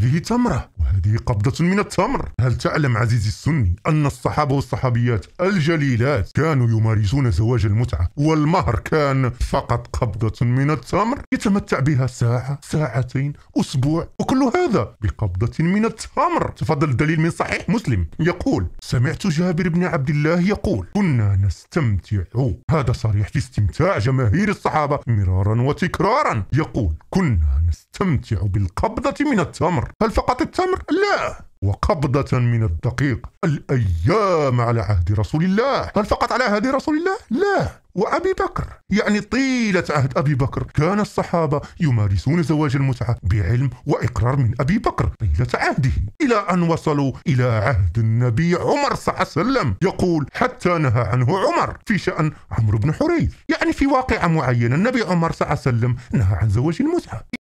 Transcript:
هذه تمرة وهذه قبضة من التمر هل تعلم عزيزي السني أن الصحابة والصحابيات الجليلات كانوا يمارسون زواج المتعة والمهر كان فقط قبضة من التمر يتمتع بها ساعة ساعتين أسبوع وكل هذا بقبضة من التمر تفضل الدليل من صحيح مسلم يقول سمعت جابر بن عبد الله يقول كنا نستمتع هذا صريح في استمتاع جماهير الصحابة مرارا وتكرارا يقول كنا نستمتع بالقبضة من التمر هل فقط التمر؟ لا وقبضة من الدقيق الأيام على عهد رسول الله هل فقط على عهد رسول الله؟ لا وأبي بكر يعني طيلة عهد أبي بكر كان الصحابة يمارسون زواج المتعة بعلم وإقرار من أبي بكر طيلة عهده إلى أن وصلوا إلى عهد النبي عمر صلى الله عليه وسلم يقول حتى نهى عنه عمر في شأن عمرو بن حريث يعني في واقعة معينة النبي عمر صلى الله عليه وسلم نهى عن زواج المتعة